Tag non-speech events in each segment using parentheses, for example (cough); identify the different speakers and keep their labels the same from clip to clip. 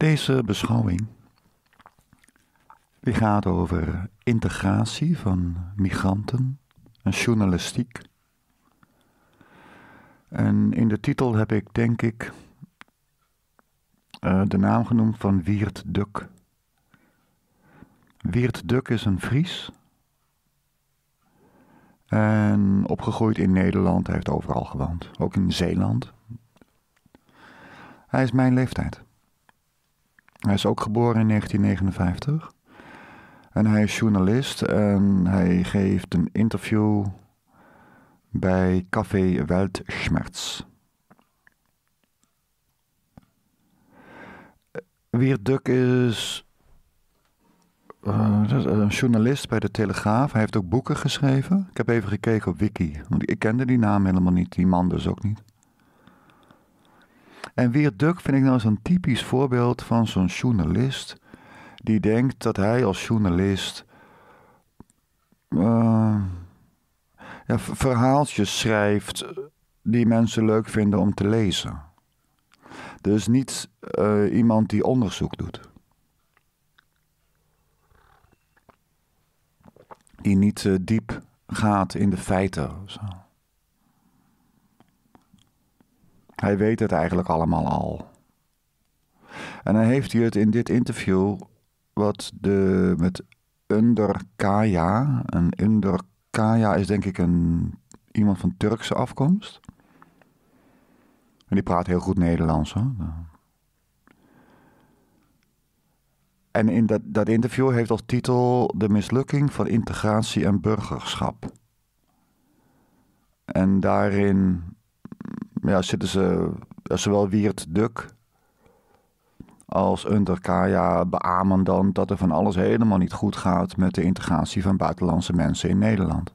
Speaker 1: Deze beschouwing die gaat over integratie van migranten en journalistiek. En in de titel heb ik denk ik eh, de naam genoemd van Wiert Duk. Wiert Duk is een Fries. En opgegroeid in Nederland, hij heeft overal gewoond, ook in Zeeland. Hij is mijn leeftijd. Hij is ook geboren in 1959. En hij is journalist en hij geeft een interview bij Café Weltschmerz. Duk is uh, journalist bij de Telegraaf. Hij heeft ook boeken geschreven. Ik heb even gekeken op Wiki, want ik kende die naam helemaal niet. Die man dus ook niet. En Weer Duk vind ik nou zo'n typisch voorbeeld van zo'n journalist die denkt dat hij als journalist eh, verhaaltjes schrijft die mensen leuk vinden om te lezen. Dus niet eh, iemand die onderzoek doet. Die niet eh, diep gaat in de feiten. Of Hij weet het eigenlijk allemaal al. En dan heeft hij het in dit interview, wat de, met Underkaya, een Underkaya is denk ik een, iemand van Turkse afkomst. En die praat heel goed Nederlands hoor. En in dat, dat interview heeft als titel De mislukking van integratie en burgerschap. En daarin ja, zitten ze zowel Wiert Duk als Unterkaia, beamen dan dat er van alles helemaal niet goed gaat met de integratie van buitenlandse mensen in Nederland.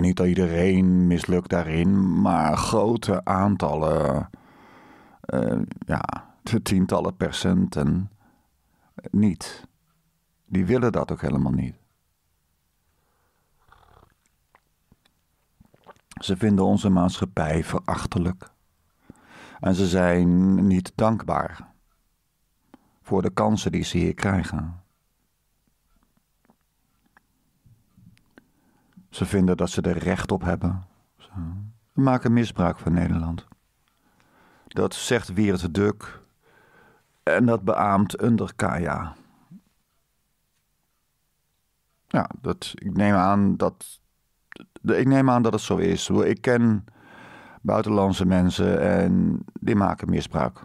Speaker 1: niet dat iedereen mislukt daarin, maar grote aantallen, uh, ja, tientallen percenten niet. Die willen dat ook helemaal niet. Ze vinden onze maatschappij verachtelijk. En ze zijn niet dankbaar voor de kansen die ze hier krijgen. Ze vinden dat ze er recht op hebben. Ze maken misbruik van Nederland. Dat zegt Wierd Duk en dat beaamt Underkaya. Ja, dat, ik neem aan dat ik neem aan dat het zo is. Ik ken buitenlandse mensen en die maken misbruik.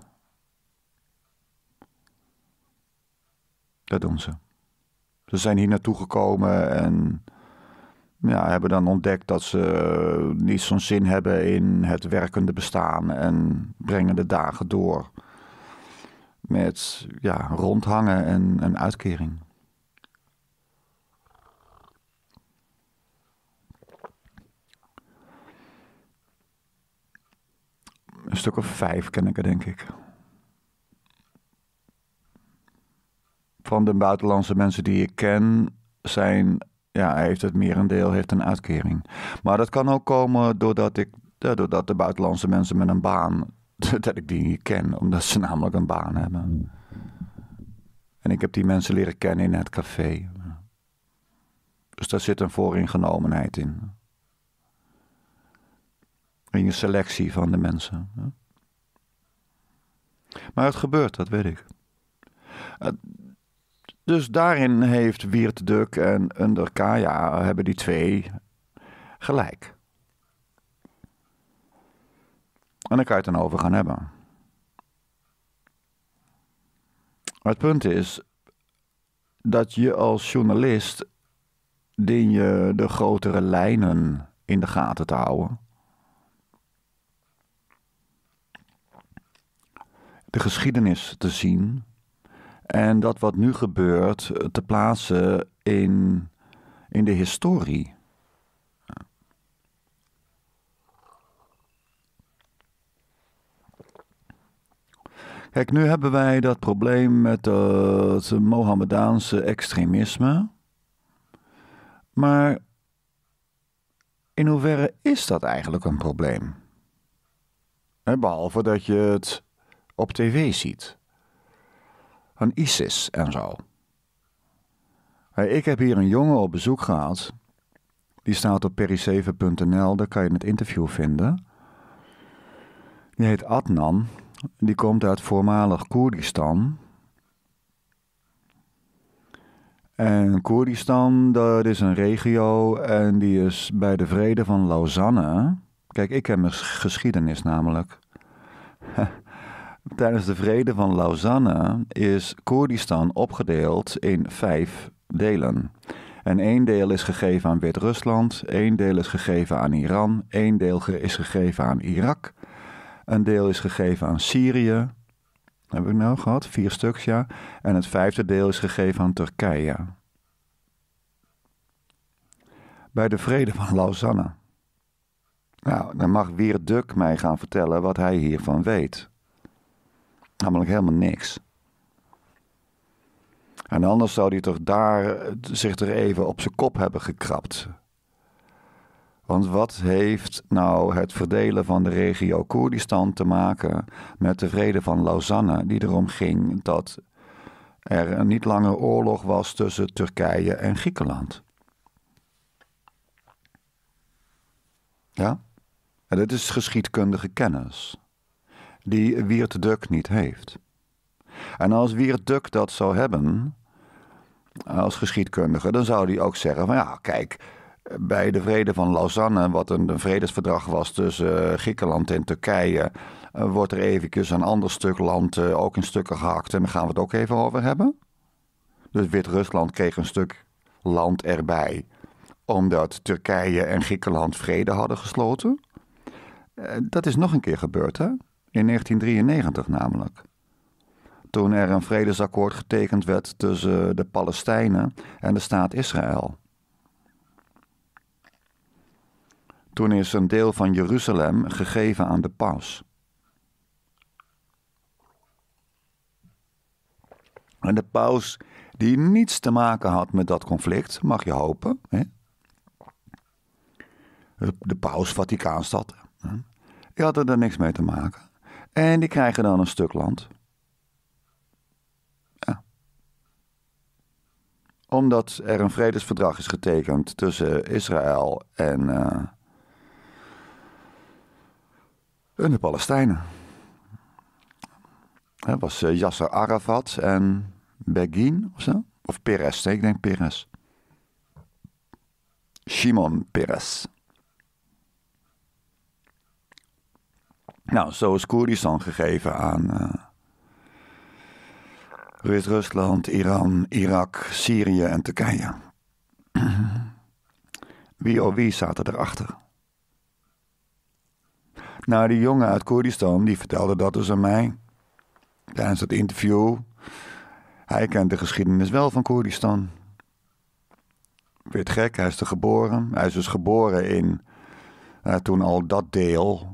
Speaker 1: Dat doen ze. Ze zijn hier naartoe gekomen en ja, hebben dan ontdekt dat ze niet zo'n zin hebben in het werkende bestaan en brengen de dagen door met ja, rondhangen en een uitkering. Een stuk of vijf ken ik er, denk ik. Van de buitenlandse mensen die ik ken, zijn, ja, heeft het merendeel heeft een uitkering. Maar dat kan ook komen doordat, ik, doordat de buitenlandse mensen met een baan, (laughs) dat ik die niet ken, omdat ze namelijk een baan hebben. En ik heb die mensen leren kennen in het café. Dus daar zit een vooringenomenheid in in je selectie van de mensen. Maar het gebeurt, dat weet ik. Dus daarin heeft Wiert Duk en Underkaya, hebben die twee gelijk. En dan kan je het dan over gaan hebben. Maar het punt is dat je als journalist dien je de grotere lijnen in de gaten te houden. de geschiedenis te zien en dat wat nu gebeurt te plaatsen in, in de historie. Kijk, nu hebben wij dat probleem met het Mohammedaanse extremisme. Maar in hoeverre is dat eigenlijk een probleem? Behalve dat je het op tv ziet. Een ISIS en zo. ik heb hier een jongen op bezoek gehad. Die staat op perry7.nl, daar kan je het interview vinden. Die heet Adnan. Die komt uit voormalig Koerdistan. En Koerdistan, dat is een regio en die is bij de vrede van Lausanne. Kijk, ik heb mijn geschiedenis namelijk. (laughs) Tijdens de vrede van Lausanne is Koerdistan opgedeeld in vijf delen. En één deel is gegeven aan Wit-Rusland, één deel is gegeven aan Iran, één deel is gegeven aan Irak, een deel is gegeven aan Syrië. Heb ik nou gehad? Vier stuks, ja. En het vijfde deel is gegeven aan Turkije. Bij de vrede van Lausanne. Nou, dan mag weer Wierduk mij gaan vertellen wat hij hiervan weet. Namelijk helemaal niks. En anders zou hij toch daar eh, zich er even op zijn kop hebben gekrapt. Want wat heeft nou het verdelen van de regio Koerdistan te maken met de vrede van Lausanne, die erom ging dat er niet langer oorlog was tussen Turkije en Griekenland? Ja? En dit is geschiedkundige kennis die Wiert Duk niet heeft. En als Wiert Duk dat zou hebben, als geschiedkundige, dan zou die ook zeggen van ja, kijk, bij de vrede van Lausanne, wat een, vredesverdrag was tussen eh, Griekenland en Turkije, eh, wordt er eventjes een ander stuk land eh, ook in stukken gehakt en daar gaan we het ook even over hebben. Dus Wit-Rusland kreeg een stuk land erbij, omdat Turkije en Griekenland vrede hadden gesloten. dat is nog een keer gebeurd, hè? in 1993 namelijk. Toen er een vredesakkoord getekend werd tussen de Palestijnen en de staat Israël. Toen is een deel van Jeruzalem gegeven aan de paus. En de paus, die niets te maken had met dat conflict, mag je hopen. Hè? De paus, Vaticaanstad. Hè? Die had er niks mee te maken. En die krijgen dan een stuk land. Ja. Omdat er een vredesverdrag is getekend tussen Israël en, eh, de Palestijnen. Dat was eh, Yasser Arafat en Begin of zo. Of Peres, ik denk Peres. Shimon Peres. Nou, zo is Koerdistan gegeven aan uh, rusland Iran, Irak, Syrië en Turkije. (clears throat) Wie of oh, wie zaten erachter? Nou, die jongen uit Koerdistan die vertelde dat dus aan mij tijdens het interview. Hij kent de geschiedenis wel van Koerdistan. Wit gek, hij is er geboren. Hij is dus geboren in eh, toen al dat deel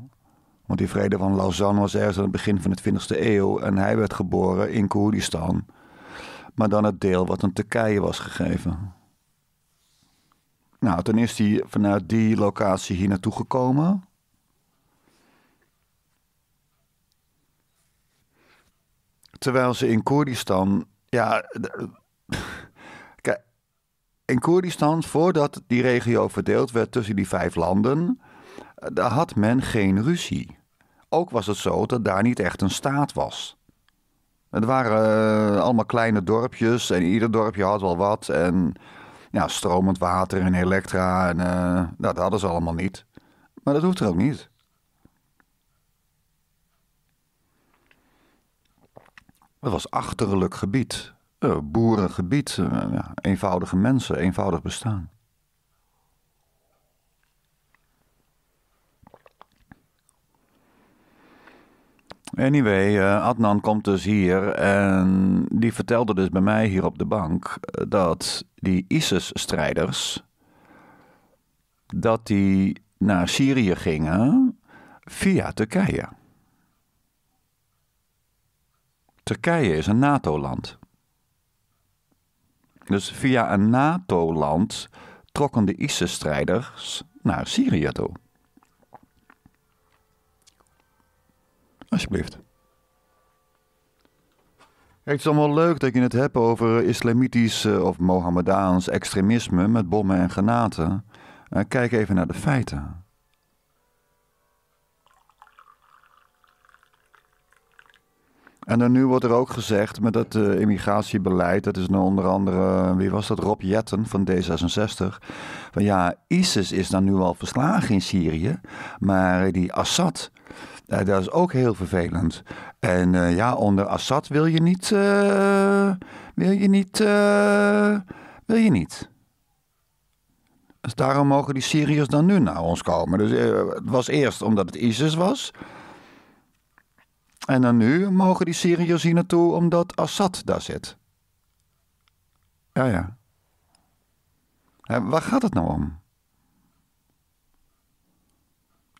Speaker 1: want die vrede van Lausanne was ergens aan het begin van de 20e eeuw en hij werd geboren in Koerdistan, maar dan het deel wat aan Turkije was gegeven. Nou, toen is hij vanuit die locatie hier naartoe gekomen. Terwijl ze in Koerdistan, ja, (laughs) kijk, in Koerdistan, voordat die regio verdeeld werd tussen die vijf landen, eh, daar had men geen ruzie. Ook was het zo dat daar niet echt een staat was. Het waren eh, allemaal kleine dorpjes en ieder dorpje had wel wat. En ja, stromend water en elektra, en, eh, dat hadden ze allemaal niet. Maar dat hoeft er ook niet. Het was achterlijk gebied, eh, boerengebied, eenvoudige mensen, eenvoudig bestaan. Anyway, eh, Adnan komt dus hier en die vertelde dus bij mij hier op de bank eh, dat die ISIS-strijders, dat die naar Syrië gingen via Turkije. Turkije is een NATO-land. Dus via een NATO-land trokken de ISIS-strijders naar Syrië toe. Alsjeblieft. het is allemaal leuk dat je het hebt over islamitisch eh, of Mohammedaans extremisme met bommen en granaten. Eh, kijk even naar de feiten. En dan nu wordt er ook gezegd met het eh, immigratiebeleid, dat is nou onder andere, wie was dat, Rob Jetten van D66. Van ja, ISIS is dan nu al verslagen in Syrië, maar die Assad, dat is ook heel vervelend. En eh, ja, onder Assad wil je niet. Eh, wil je niet. Eh, wil je niet. Dus daarom mogen die Syriërs dan nu naar ons komen. Dus het was eerst omdat het ISIS was. En dan nu mogen die Syriërs hier naartoe omdat Assad daar zit. Ja, ja. En waar gaat het nou om?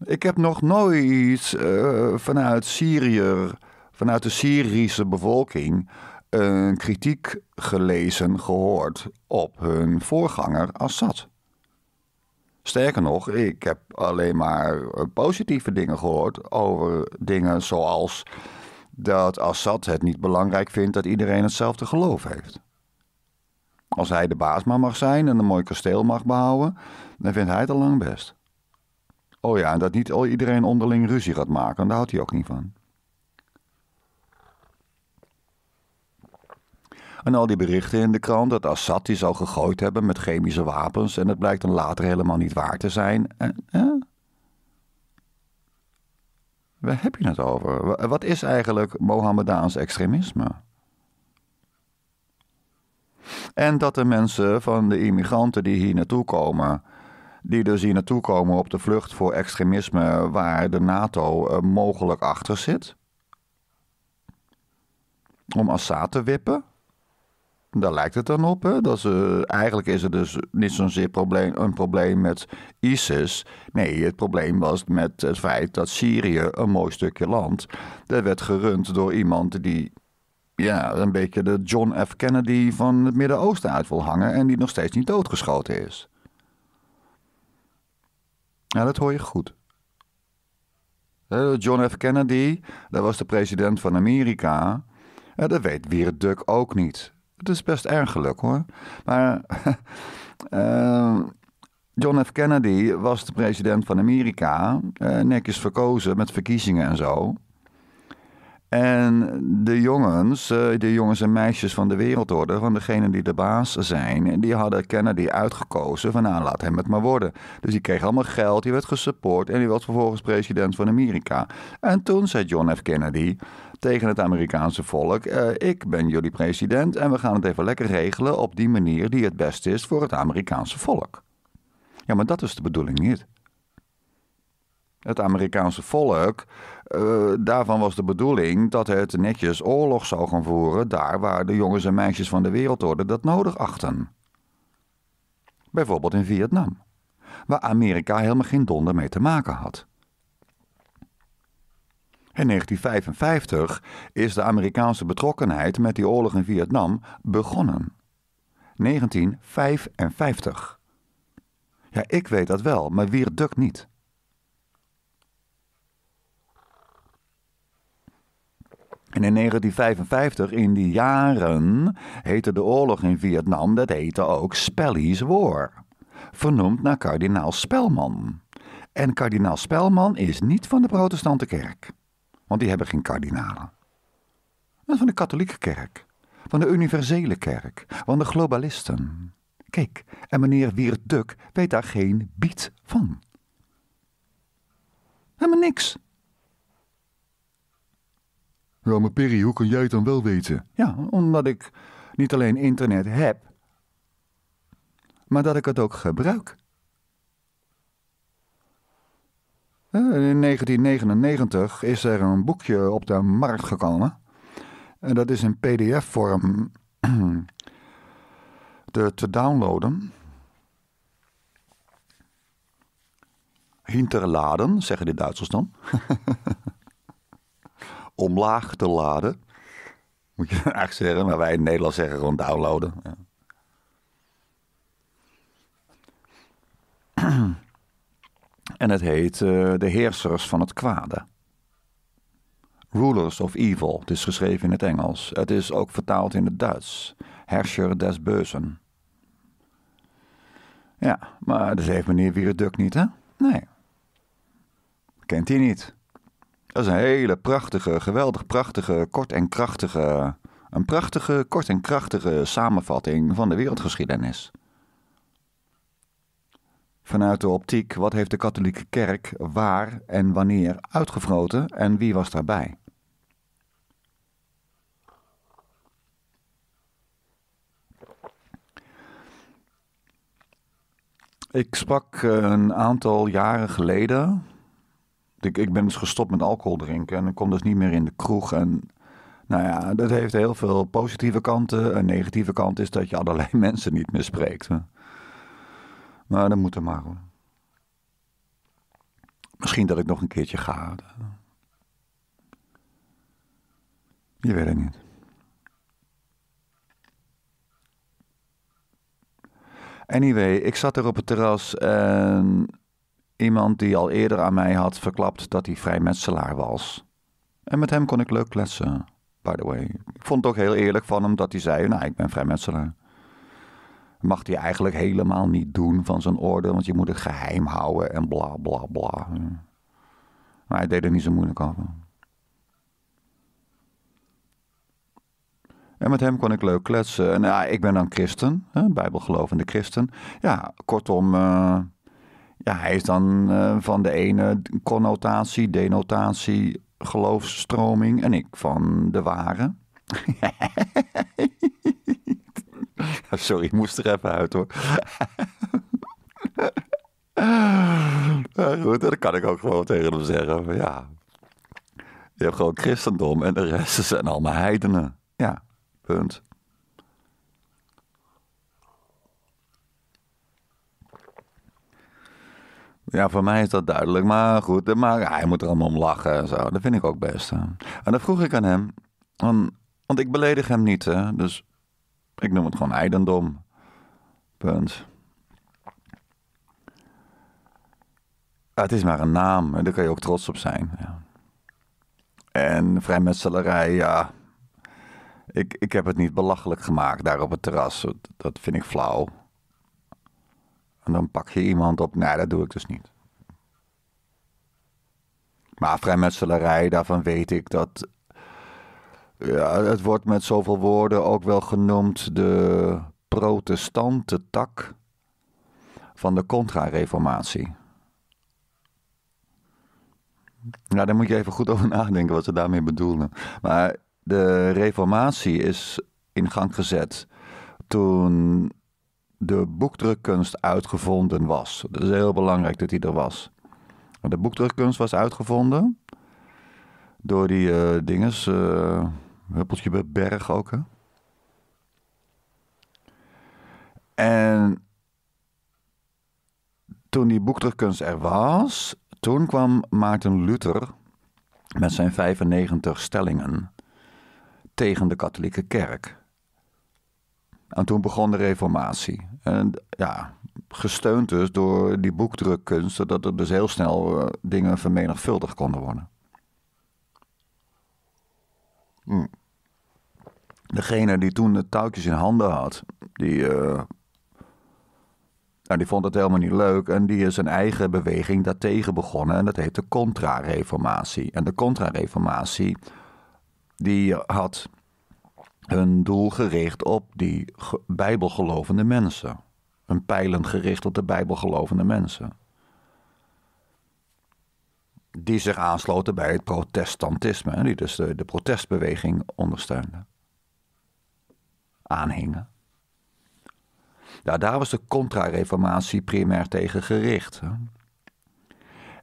Speaker 1: Ik heb nog nooit eh, vanuit Syrië, vanuit de Syrische bevolking, een kritiek gelezen, gehoord op hun voorganger Assad. Sterker nog, ik heb alleen maar eh, positieve dingen gehoord over dingen zoals dat Assad het niet belangrijk vindt dat iedereen hetzelfde geloof heeft. Als hij de baas maar mag zijn en een mooi kasteel mag behouden, dan vindt hij het al lang best. Oh ja, en dat niet iedereen onderling ruzie gaat maken. Daar houdt hij ook niet van. En al die berichten in de krant dat Assad die zou gegooid hebben met chemische wapens. En het blijkt dan later helemaal niet waar te zijn. En, Waar heb je het over? Wat is eigenlijk Mohammedaans extremisme? En dat de mensen van de immigranten die hier naartoe komen die dus hier naartoe komen op de vlucht voor extremisme waar de NATO eh, mogelijk achter zit? Om Assad te wippen? Daar lijkt het dan op. Hè? Dat is, eigenlijk is het dus niet zozeer probleem, een probleem met ISIS. Nee, het probleem was met het feit dat Syrië een mooi stukje land. Dat werd gerund door iemand die ja, een beetje de John F. Kennedy van het Midden-Oosten uit wil hangen. en die nog steeds niet doodgeschoten is. Ja, dat hoor je goed. John F. Kennedy, dat was de president van Amerika. Dat weet Duck ook niet. Het is best geluk hoor. Maar (laughs) ehm, John F. Kennedy was de president van Amerika. Eh, netjes verkozen met verkiezingen en zo. En de jongens, eh, de jongens en meisjes van de wereldorde, van degenen die de baas zijn, die hadden Kennedy uitgekozen van nou laat hem het maar worden. Dus die kreeg allemaal geld, die werd gesupport en die werd vervolgens president van Amerika. En toen zei John F. Kennedy tegen het Amerikaanse volk, eh, ik ben jullie president en we gaan het even lekker regelen op die manier die het beste is voor het Amerikaanse volk. Ja, maar dat is de bedoeling niet het Amerikaanse volk. Eh, daarvan was de bedoeling dat het netjes oorlog zou gaan voeren daar waar de jongens en meisjes van de wereldorde dat nodig achten. Bijvoorbeeld in Vietnam, waar Amerika helemaal geen donder mee te maken had. In 1955 is de Amerikaanse betrokkenheid met die oorlog in Vietnam begonnen. 1955. Ja, ik weet dat wel, maar weer Duk niet. En in 1955, in die jaren, heette de oorlog in Vietnam, dat heette ook Spelly's War. Vernoemd naar kardinaal Spelman. En kardinaal Spelman is niet van de protestante kerk. Want die hebben geen kardinalen. Dat van de katholieke kerk. Van de universele kerk. Van de globalisten. Kijk, en meneer Wiert Duk weet daar geen biet van. Helemaal niks. Ja, maar Perry, hoe kan jij het dan wel weten? Ja, omdat ik niet alleen internet heb, maar dat ik het ook gebruik. Eh, in 1999 is er een boekje op de markt gekomen. En dat is in PDF-vorm (clears throat) te, te, downloaden. Hinterladen, zeggen de Duitsers dan. (laughs) omlaag te laden. Moet je eigenlijk zeggen, maar wij in Nederland zeggen gewoon downloaden. Ja. (clears throat) En het heet eh, De Heersers van het Kwade. Rulers of Evil. Het is geschreven in het Engels. Het is ook vertaald in het Duits. Herrscher des Beuzen. Ja, maar dat heeft meneer Wiereduk niet, hè? Nee. Kent hij niet. Dat is een hele prachtige, geweldig prachtige, kort en krachtige. Een prachtige, kort en krachtige samenvatting van de wereldgeschiedenis. Vanuit de optiek, wat heeft de katholieke kerk waar en wanneer uitgevroten en wie was daarbij? Ik sprak eh, een aantal jaren geleden ik, ik ben dus gestopt met alcohol drinken en ik kom dus niet meer in de kroeg. En nou ja, dat heeft heel veel positieve kanten. Een negatieve kant is dat je allerlei (laughs) mensen niet meer spreekt. Maar dat moet er maar. Hoor. Misschien dat ik nog een keertje ga. Je weet het niet. Anyway, ik zat er op het terras en Iemand die al eerder aan mij had verklapt dat hij vrijmetselaar was. En met hem kon ik leuk kletsen, by the way. Ik vond het ook heel eerlijk van hem dat hij zei: Nou, ik ben vrijmetselaar. Mag hij eigenlijk helemaal niet doen van zijn orde, want je moet het geheim houden en bla bla bla. Maar hij deed er niet zo moeilijk over. En met hem kon ik leuk kletsen. En ik ben dan christen, hè, bijbelgelovende christen. Ja, kortom. Eh, ja, hij is dan eh, van de ene connotatie, denotatie, geloofsstroming en ik van de ware. (laughs) Sorry, ik moest er even uit hoor. (laughs) ja, goed, dat kan ik ook gewoon tegen hem zeggen. Ja. Je hebt gewoon christendom en de rest zijn allemaal heidenen. Ja, punt. Ja, voor mij is dat duidelijk. Maar goed, maar hij moet er allemaal om lachen en zo. Dat vind ik ook best. En dan vroeg ik aan hem, want, ik beledig hem niet, hè. Dus ik noem het gewoon eidendom. Punt. het is maar een naam, en daar kan je ook trots op zijn. Ja. En vrijmetselarij, ja. Ik, ik heb het niet belachelijk gemaakt daar op het terras. dat vind ik flauw. En dan pak je iemand op. Nee, dat doe ik dus niet. Maar vrijmetselarij, daarvan weet ik dat. Ja, het wordt met zoveel woorden ook wel genoemd de protestante tak van de contra-reformatie. Nou, daar moet je even goed over (laughs) nadenken wat ze daarmee bedoelen. Maar de reformatie is in gang gezet toen de boekdrukkunst uitgevonden was. Dat is heel belangrijk dat die er was. De boekdrukkunst was uitgevonden door die uh, dinges, uh, Huppeltje Berg ook. Hè? En toen die boekdrukkunst er was, toen kwam Maarten Luther met zijn 95 stellingen tegen de katholieke kerk. En toen begon de Reformatie. En ja, gesteund dus door die boekdrukkunst, zodat er dus heel snel eh, dingen vermenigvuldigd konden worden. Hm. Degene die toen de touwtjes in handen had, die, eh, nou, die vond het helemaal niet leuk en die is een eigen beweging daartegen begonnen en dat heet de Contra-reformatie. En de Contra-reformatie die had hun doel gericht op die bijbelgelovende mensen. Een pijlen gericht op de bijbelgelovende mensen. Die zich aansloten bij het protestantisme, die dus de, protestbeweging ondersteunden. Aanhingen. daar was de contra-reformatie primair tegen gericht.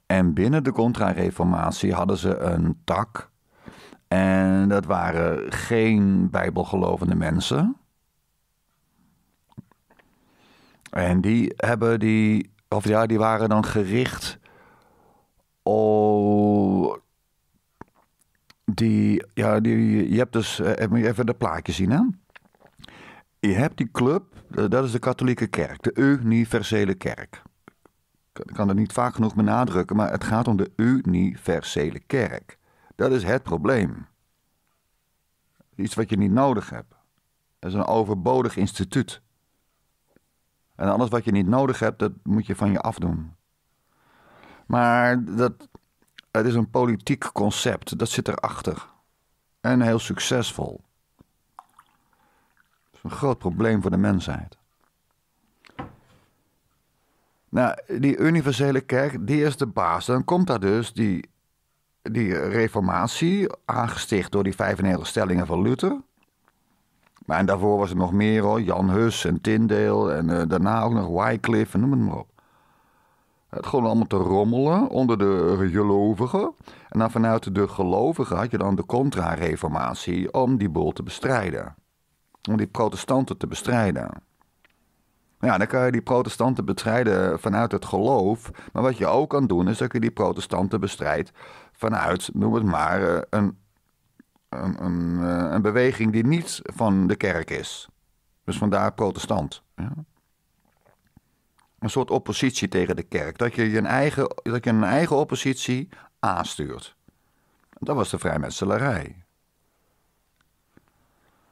Speaker 1: En binnen de contra-reformatie hadden ze een tak en dat waren geen bijbelgelovende mensen. En die hebben die, of ja, die waren dan gericht op die, ja, die, je hebt dus, eh, eh, even de plaatje zien hè. Je hebt die club, eh, dat is de katholieke kerk, de universele kerk. Ik kan dat niet vaak genoeg benadrukken, maar het gaat om de universele kerk. Dat is het probleem. Iets wat je niet nodig hebt. Dat is een overbodig instituut. En alles wat je niet nodig hebt, dat moet je van je afdoen. Maar dat, het is een politiek concept, dat zit erachter. En heel succesvol. Het is een groot probleem voor de mensheid. Nou, die universele kerk, die is de baas. Dan komt daar dus die die eh, reformatie, aangesticht door die 95 stellingen van Luther. Maar daarvoor was er nog meer Jan Hus en Tyndale en eh, daarna ook nog Wycliffe en noem het maar op. Het gewoon allemaal te rommelen onder de gelovigen. En dan vanuit de gelovigen had je dan de contra-reformatie om die boel te bestrijden. Om die protestanten te bestrijden. Ja, dan kan je die protestanten bestrijden vanuit het geloof. Maar wat je ook kan doen, is dat je die protestanten bestrijdt vanuit, noem het maar, eh, een, een, een, eh, een beweging die niet van de kerk is. Dus vandaar protestant. Ja. Een soort oppositie tegen de kerk. Dat je, je een eigen, dat je een eigen oppositie aanstuurt. Dat was de vrijmetselarij.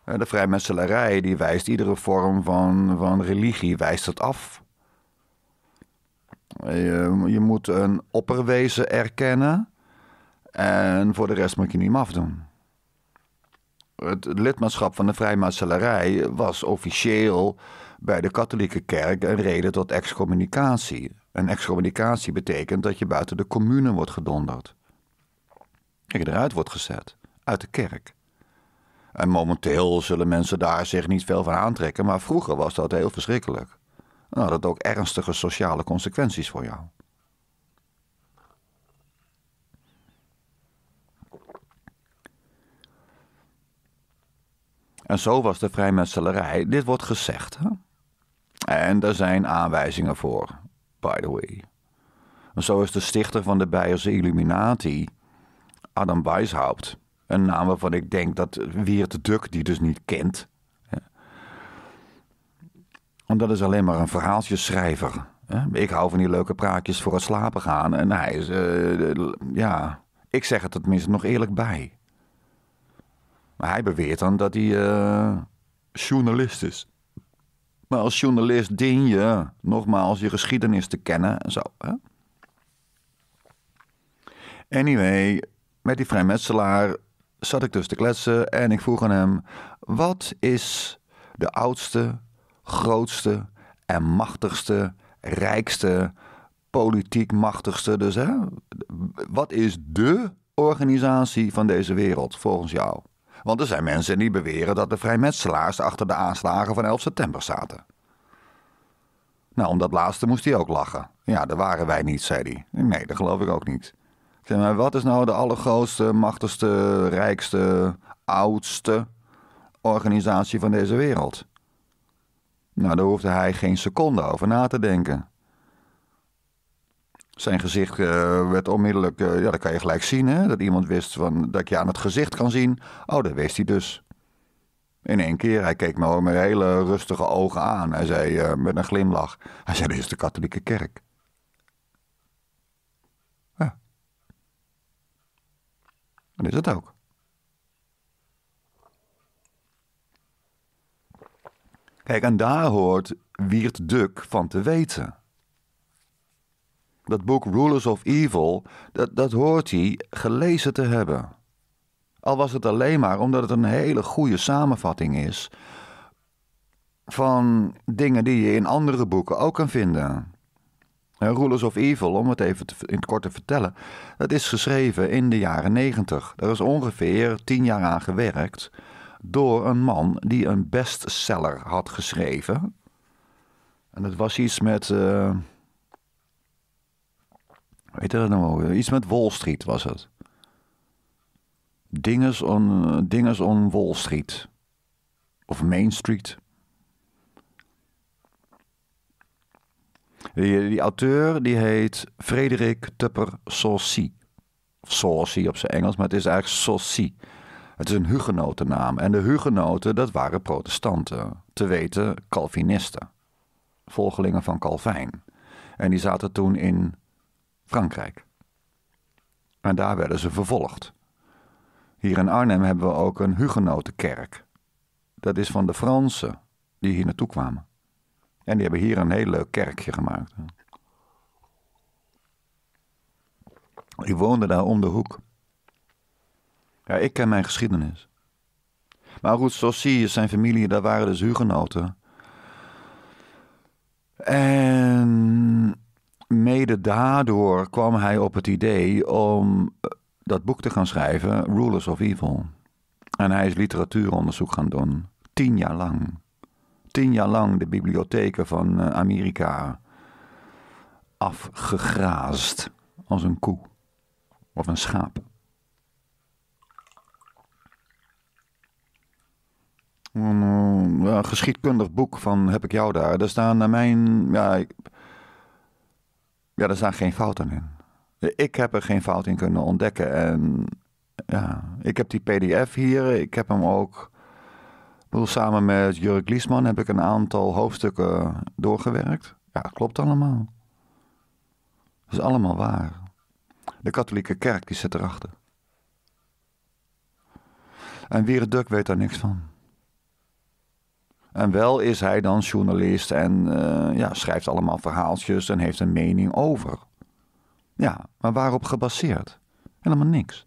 Speaker 1: Eh, de vrijmetselarij die wijst iedere vorm van, van religie wijst het af. je moet een opperwezen erkennen en voor de rest moet je niet afdoen. Het lidmaatschap van de vrijmaatselarij was officieel bij de katholieke kerk een reden tot excommunicatie. En excommunicatie betekent dat je buiten de commune wordt gedonderd. Dat je eruit wordt gezet, uit de kerk. En momenteel zullen mensen daar zich niet veel van aantrekken, maar vroeger was dat heel verschrikkelijk. Nou, dat had ook ernstige sociale consequenties voor jou. En zo was de vrijmetselarij. Dit wordt gezegd. Hè? En daar zijn aanwijzingen voor, by the way. En zo is de stichter van de Beierse Illuminati, Adam Weishaupt, een naam waarvan ik denk dat Wiert Duk die dus niet kent. Hè? Want dat is alleen maar een verhaaltjeschrijver. Hè? Ik hou van die leuke praatjes voor het slapen gaan. En hij is, eh, ja, ik zeg het tenminste nog eerlijk bij. Maar hij beweert dan dat hij eh, journalist is. Maar als journalist dien je, nogmaals, je geschiedenis te kennen en zo. Hè? Anyway, met die vrijmetselaar zat ik dus te kletsen en ik vroeg aan hem: wat is de oudste, grootste en machtigste, rijkste, politiek machtigste? Dus hè, wat is de organisatie van deze wereld volgens jou? want er zijn mensen die beweren dat de vrijmetselaars achter de aanslagen van 11 september zaten. Nou, om dat laatste moest hij ook lachen. Ja, dat waren wij niet, zei hij. Nee, dat geloof ik ook niet. Ik maar wat is nou de allergrootste, machtigste, rijkste, oudste organisatie van deze wereld? Nou, daar hoefde hij geen seconde over na te denken. Zijn gezicht eh, werd onmiddellijk, eh, ja, dat kan je gelijk zien, hè? dat iemand wist van, dat je aan het gezicht kan zien. Oh, dat wist hij dus. In één keer, hij keek me met hele rustige ogen aan. Hij zei eh, met een glimlach, hij zei, dit is de katholieke kerk. Ja. Dat is het ook. Kijk, en daar hoort Wiert Duk van te weten dat boek Rulers of Evil, dat, dat hoort hij gelezen te hebben. Al was het alleen maar omdat het een hele goede samenvatting is van dingen die je in andere boeken ook kan vinden. Rulers of Evil, om het even in het kort te vertellen, dat is geschreven in de jaren 90. Daar is ongeveer tien jaar aan gewerkt door een man die een bestseller had geschreven. En dat was iets met. Eh, Weet je dat nou? Iets met Wall Street was het. Dinges on, dinges on Wall Street. Of Main Street. Die, auteur die heet Frederik Tupper Saucy. Saucy op zijn Engels, maar het is eigenlijk Saucy. Het is een hugenotennaam. En de hugenoten, dat waren protestanten. Te weten, Calvinisten. Volgelingen van Calvijn. En die zaten toen in Frankrijk. En daar werden ze vervolgd. Hier in Arnhem hebben we ook een Hugenotenkerk. Dat is van de Fransen die hier naartoe kwamen. En die hebben hier een heel leuk kerkje gemaakt. Die woonde daar om de hoek. Ja, ik ken mijn geschiedenis. Maar goed, je zijn familie, daar waren dus hugenoten. En mede daardoor kwam hij op het idee om eh, dat boek te gaan schrijven, Rulers of Evil. En hij is literatuuronderzoek gaan doen, tien jaar lang. Tien jaar lang de bibliotheken van eh, Amerika afgegraasd als een koe of een schaap. Een eh, geschiedkundig boek van heb ik jou daar. Daar staan naar mijn. Ja, ja, er zijn geen fouten in. Ik heb er geen fout in kunnen ontdekken. En ja, ik heb die PDF hier. Ik heb hem ook. samen met Jurk Liesman heb ik een aantal hoofdstukken doorgewerkt. Ja, klopt allemaal. Dat is allemaal waar. De katholieke kerk die zit erachter. En duk weet daar niks van. En wel is hij dan journalist en eh, ja, schrijft allemaal verhaaltjes en heeft een mening over. Ja, maar waarop gebaseerd? Helemaal niks.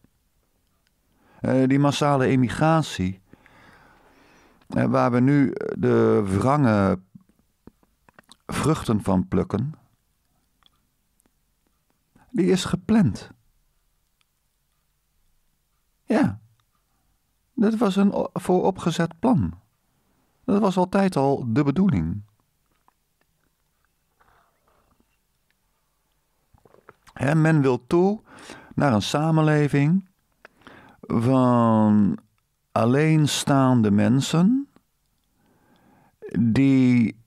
Speaker 1: Eh, die massale emigratie, eh, waar we nu de wrange vruchten van plukken, die is gepland. Ja, dat was een vooropgezet plan. Dat was altijd al de bedoeling. En men wil toe naar een samenleving van alleenstaande mensen die,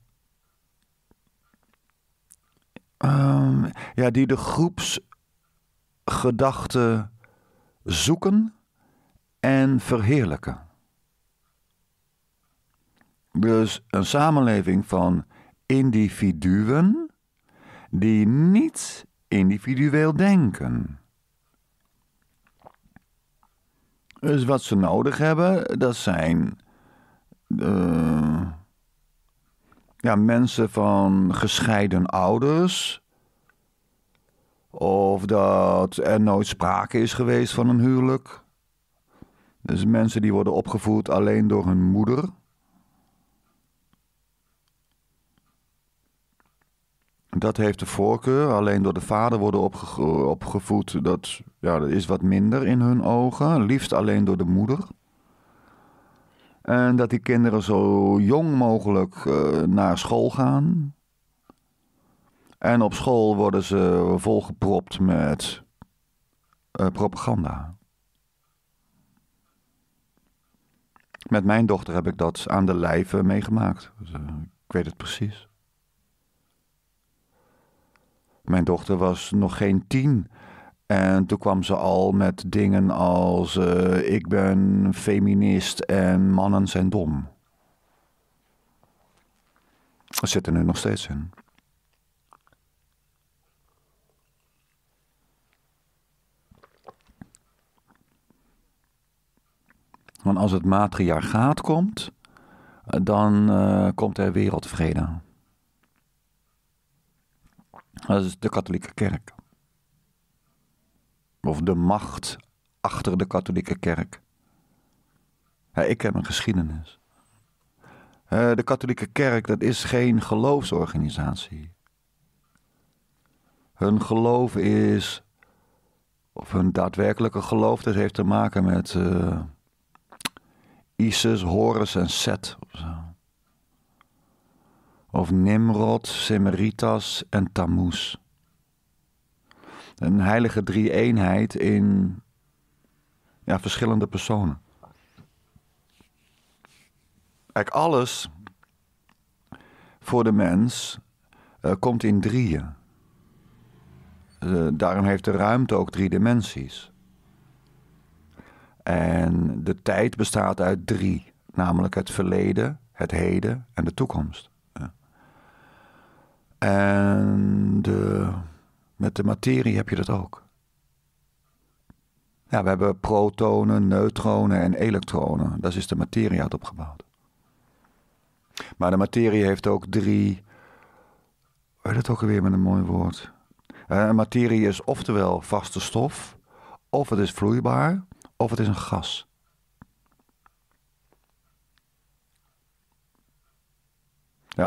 Speaker 1: ehm, ja, die de groepsgedachte zoeken en verheerlijken. Dus een samenleving van individuen die niet individueel denken. Dus wat ze nodig hebben, dat zijn eh, ja, mensen van gescheiden ouders. Of dat er nooit sprake is geweest van een huwelijk. Dus mensen die worden opgevoed alleen door hun moeder. Dat heeft de voorkeur. Alleen door de vader worden opgevoed, dat, ja, dat is wat minder in hun ogen. Liefst alleen door de moeder. En dat die kinderen zo jong mogelijk eh, naar school gaan. En op school worden ze volgepropt met eh, propaganda. Met mijn dochter heb ik dat aan de lijve meegemaakt. Dus, eh, ik weet het precies. Mijn dochter was nog geen tien. En toen kwam ze al met dingen als: eh, Ik ben feminist en mannen zijn dom. Dat zit er nu nog steeds in. Want als het matriarchaat komt, eh, dan eh, komt er wereldvrede. Dat is de katholieke kerk. Of de macht achter de katholieke kerk. Ja, ik heb een geschiedenis. de katholieke kerk, dat is geen geloofsorganisatie. Hun geloof is, of hun daadwerkelijke geloof, dat heeft te maken met uh, Isis, Horus en Set. Of zo of Nimrod, Semeritas en Tammuz. Een heilige drie-eenheid in ja, verschillende personen. Eigenlijk alles voor de mens eh, komt in drieën. Eh, daarom heeft de ruimte ook drie dimensies. En de tijd bestaat uit drie, namelijk het verleden, het heden en de toekomst. En de, met de materie heb je dat ook. Ja, we hebben protonen, neutronen en elektronen. Dat is de materie uit opgebouwd. Maar de materie heeft ook drie. Weet dat ook weer met een mooi woord? Uh, materie is oftewel vaste stof, of het is vloeibaar, of het is een gas.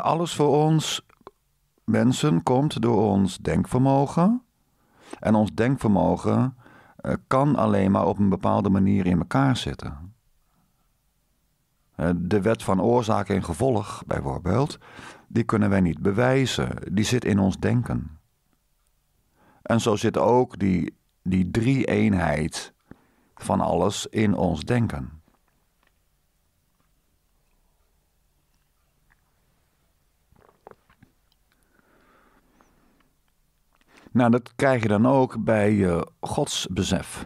Speaker 1: alles voor ons mensen komt door ons denkvermogen. En ons denkvermogen eh, kan alleen maar op een bepaalde manier in elkaar zitten. Eh, de wet van oorzaak en gevolg, bijvoorbeeld, die kunnen wij niet bewijzen. Die zit in ons denken. En zo zit ook die, die drie-eenheid van alles in ons denken. Nou, dat krijg je dan ook bij uh, eh, godsbesef.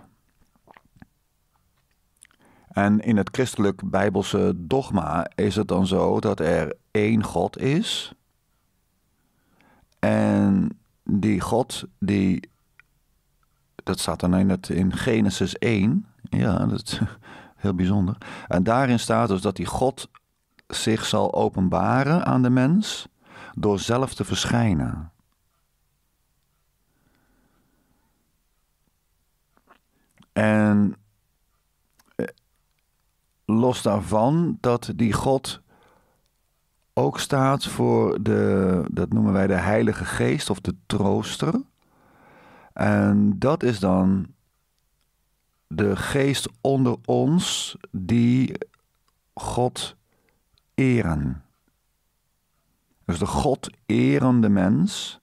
Speaker 1: En in het christelijk bijbelse dogma is het dan zo dat er één God is. En die God, die, dat staat dan in, het, in Genesis 1. Ja, dat is (laughs) heel bijzonder. En daarin staat dus dat die God zich zal openbaren aan de mens door zelf te verschijnen. En eh, los daarvan dat die God ook staat voor de, dat noemen wij de Heilige Geest of de Trooster. En dat is dan de geest onder ons die God eren. Dus de God erende mens,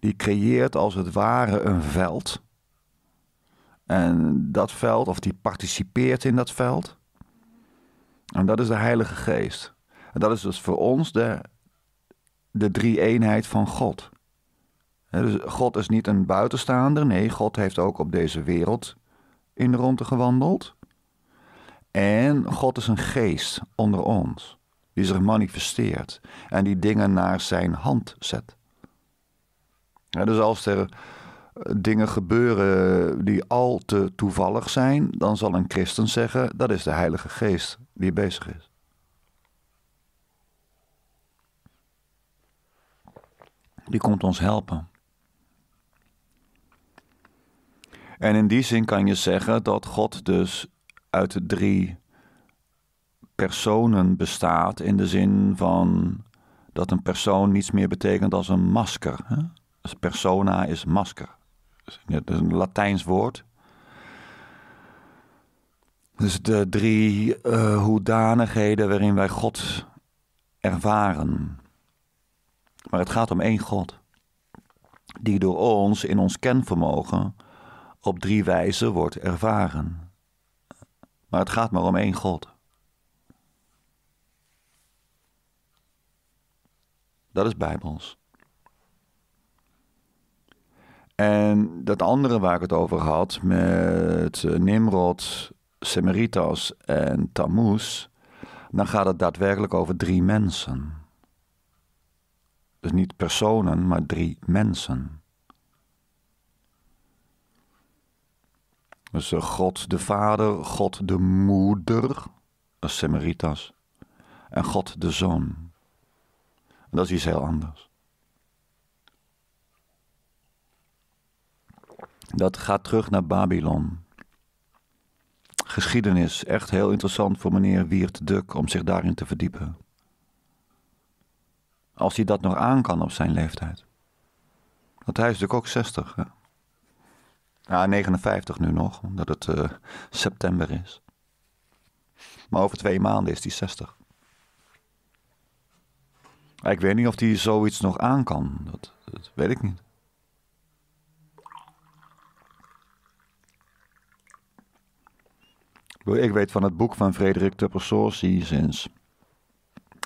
Speaker 1: die creëert als het ware een veld en dat veld, of die participeert in dat veld. En dat is de Heilige Geest. En dat is dus voor ons de, de drie eenheid van God. dus God is niet een buitenstaander, nee, God heeft ook op deze wereld in de rondte gewandeld. En God is een geest onder ons, die zich manifesteert en die dingen naar zijn hand zet. dus als er dingen gebeuren die al te toevallig zijn, dan zal een christen zeggen dat is de Heilige Geest die bezig is. Die komt ons helpen. En in die zin kan je zeggen dat God dus uit de drie personen bestaat, in de zin van dat een persoon niets meer betekent als een masker. Hè? persona is masker dat is een Latijns woord. Dus de drie eh, hoedanigheden waarin wij God ervaren. Maar het gaat om één God, die door ons in ons kenvermogen op drie wijzen wordt ervaren. Maar het gaat maar om één God. Dat is bijbels. En dat andere waar ik het over had, met eh, Nimrod, Semeritas en Tammuz, dan gaat het daadwerkelijk over drie mensen. Dus niet personen, maar drie mensen. Dus eh, God de Vader, God de Moeder, dat is Semeritas, en God de Zoon. En dat is iets heel anders. Dat gaat terug naar Babylon. Geschiedenis, echt heel interessant voor meneer Wiert Duk om zich daarin te verdiepen. Als hij dat nog aan kan op zijn leeftijd. Want hij is natuurlijk ook 60. Hè? Ja, 59 nu nog, omdat het eh, september is. Maar over twee maanden is hij 60. Ik weet niet of hij zoiets nog aan kan. Dat, dat weet ik niet. Ik weet van het boek van Frederik Tuppersourcy sinds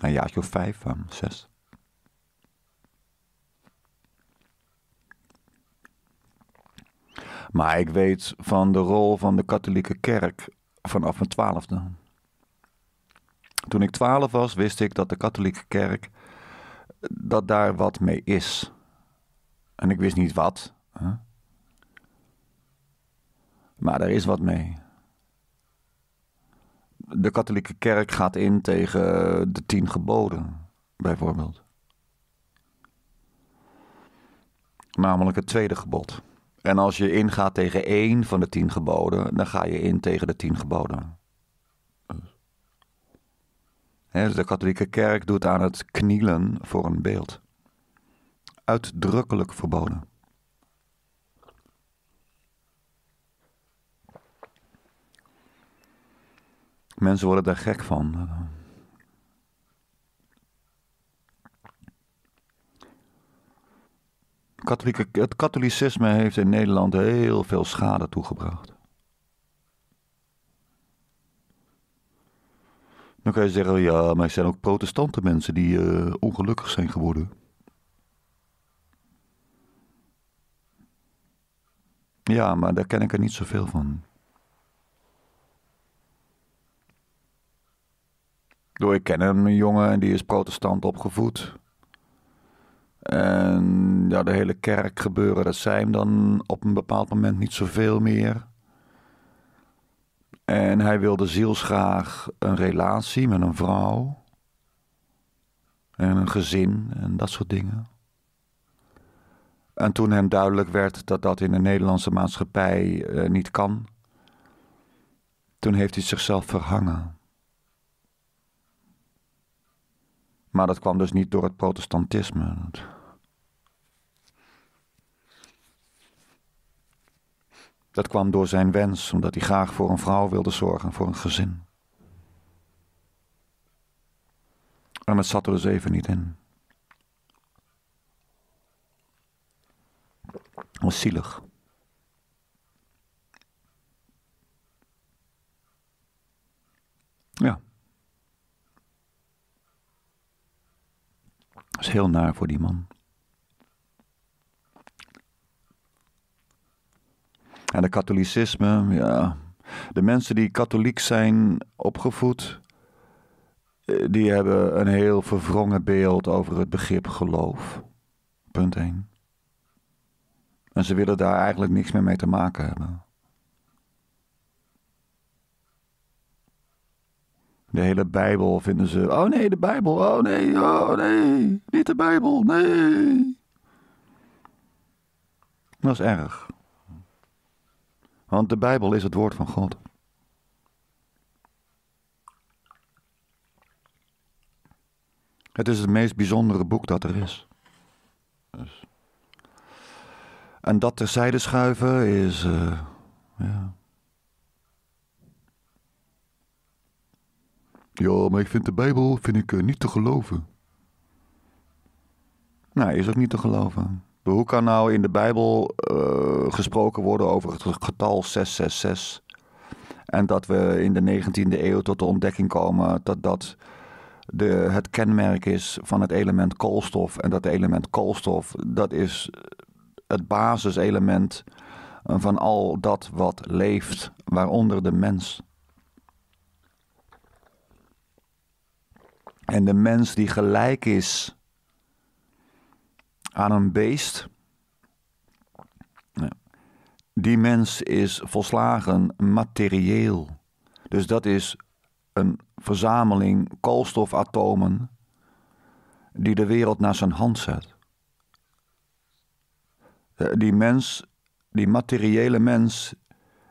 Speaker 1: een jaartje of vijf, van eh, zes. Maar ik weet van de rol van de katholieke kerk vanaf mijn twaalfde. Toen ik twaalf was, wist ik dat de katholieke kerk, dat daar wat mee is. En ik wist niet wat. Maar daar is wat mee de katholieke kerk gaat in tegen de tien geboden, bijvoorbeeld. Namelijk het tweede gebod. En als je ingaat tegen één van de tien geboden, dan ga je in tegen de tien geboden. Dus de katholieke kerk doet aan het knielen voor een beeld. Uitdrukkelijk verboden. Mensen worden daar gek van. het katholicisme heeft in Nederland heel veel schade toegebracht. Dan kan je zeggen, ja, maar er zijn ook protestante mensen die eh, ongelukkig zijn geworden. Ja, maar daar ken ik er niet zoveel van. Door, ik ken een jongen en die is protestant opgevoed. En ja, de hele kerk gebeuren, dat zei hem dan op een bepaald moment niet zoveel meer. En hij wilde zielsgraag een relatie met een vrouw. En een gezin en dat soort dingen. En toen hem duidelijk werd dat dat in de Nederlandse maatschappij eh, niet kan, toen heeft hij zichzelf verhangen. Maar dat kwam dus niet door het protestantisme. Dat kwam door zijn wens, omdat hij graag voor een vrouw wilde zorgen, voor een gezin. En het zat er dus even niet in. Dat was zielig. Ja. Dat is heel naar voor die man. En de katholicisme, ja. De mensen die katholiek zijn opgevoed, eh, die hebben een heel verwrongen beeld over het begrip geloof. Punt 1. En ze willen daar eigenlijk niks meer mee te maken hebben. De hele Bijbel vinden ze. Oh nee, de Bijbel. Oh nee, oh nee. Niet de Bijbel. Nee. Dat is erg. Want de Bijbel is het woord van God. Het is het meest bijzondere boek dat er is. Dus. En dat terzijde schuiven is. Eh, ja. Ja, maar ik vind de Bijbel vind ik, eh, niet te geloven. Nou, is ook niet te geloven. Hoe kan nou in de Bijbel eh, gesproken worden over het getal 666? En dat we in de 19e eeuw tot de ontdekking komen dat dat de, het kenmerk is van het element koolstof. En dat element koolstof, dat is het basiselement van al dat wat leeft, waaronder de mens. En de mens die gelijk is aan een beest, nou, die mens is volslagen materieel. Dus dat is een verzameling koolstofatomen die de wereld naar zijn hand zet. Eh, die mens, die materiële mens,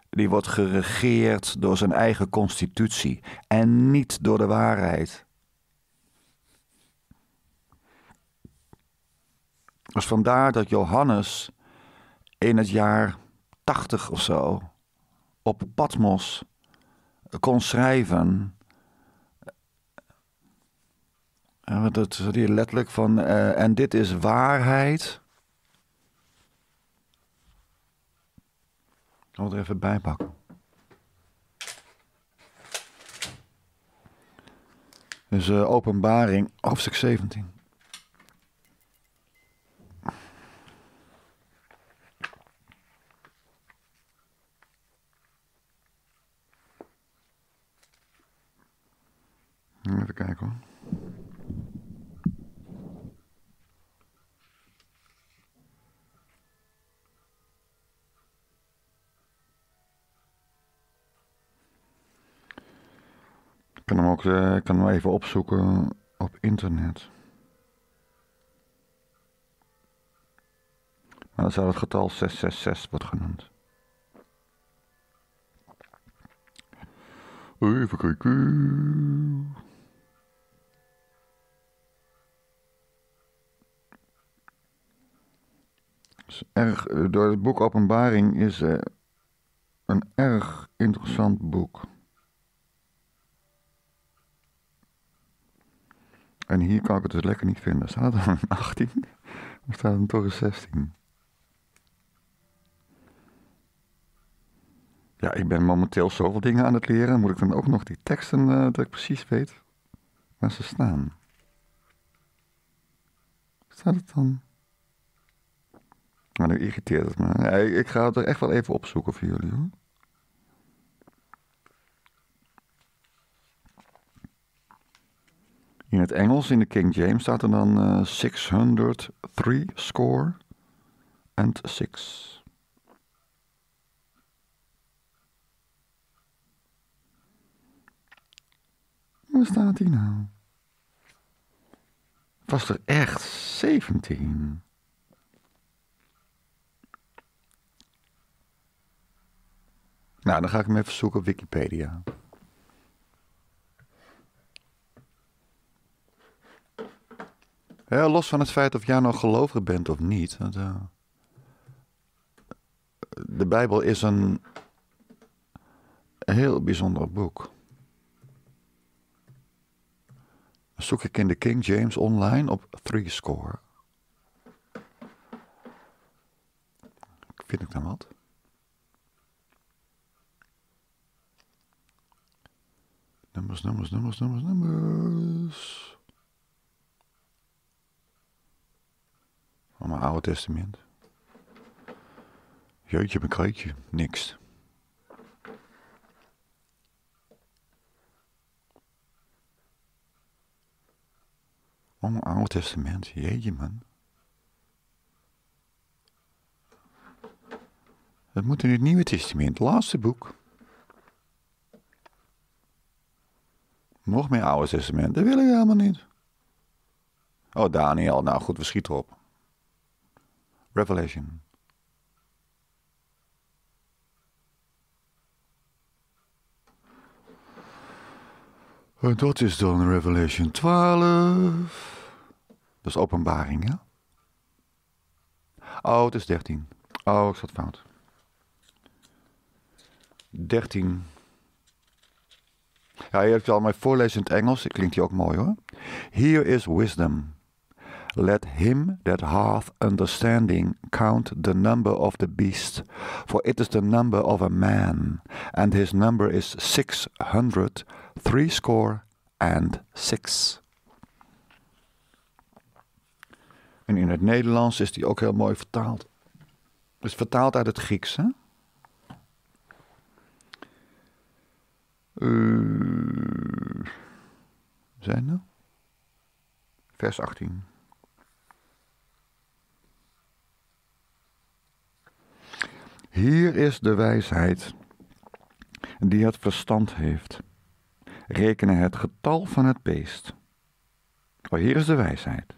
Speaker 1: die wordt geregeerd door zijn eigen constitutie en niet door de waarheid. Was dus vandaar dat Johannes in het jaar 80 of zo op Patmos kon schrijven. dat het hier letterlijk van, uh, en dit is waarheid. Ik zal even bijpakken. pakken. Dus eh, openbaring, hoofdstuk 17. Eh, ik kan hem even opzoeken op internet. Maar dan zou het getal 666 wordt genoemd. Even kijken. Is erg, eh, door het boek Openbaring is een erg interessant boek. En hier kan ik het dus lekker niet vinden. Staat er een 18 of staat er toch een 16? Ja, ik ben momenteel zoveel dingen aan het leren. Moet ik dan ook nog die teksten eh, dat ik precies weet waar ze staan? Staat het dan? Maar nou, nu irriteert het me. ik ga het er echt wel even opzoeken voor jullie hoor. In het Engels, in de King James, staat er dan 603 eh, score and 6. Waar staat hij nou? Was er echt 17? Nou, dan ga ik hem even zoeken op Wikipedia. Ja, los van het feit of jij nou gelovig bent of niet. Eh, de Bijbel is een heel bijzonder boek. Zoek ik in de King James online op 3 Score. Vind ik dan wat? Nummers, nummers, nummers, nummers, nummers. mijn Oude Testament. Jeetje, mijn kreetje, niks. Oh, mijn Oude Testament, jeetje man. Het moet in het Nieuwe Testament, het laatste boek. Nog meer Oude Testament, dat wil ik helemaal niet. Oh, Daniel, nou goed, we schieten op. Revelation. En eh, dat is dan Revelation 12. Dat is openbaring, hè? Oh, het is 13. Oh, ik zat fout. 13. Ja, je hebt al mijn het Engels. Klinkt die ook mooi hoor. Here is wisdom. Let him that hath understanding count the number of the beast, for it is the number of a man, and his number is six hundred, threescore and six. En in het Nederlands is die ook heel mooi vertaald. Dus vertaald uit het Grieks, hè? Uh, zijn er? Vers 18. Hier is de wijsheid die het verstand heeft. Rekenen het getal van het beest. Oh, hier is de wijsheid.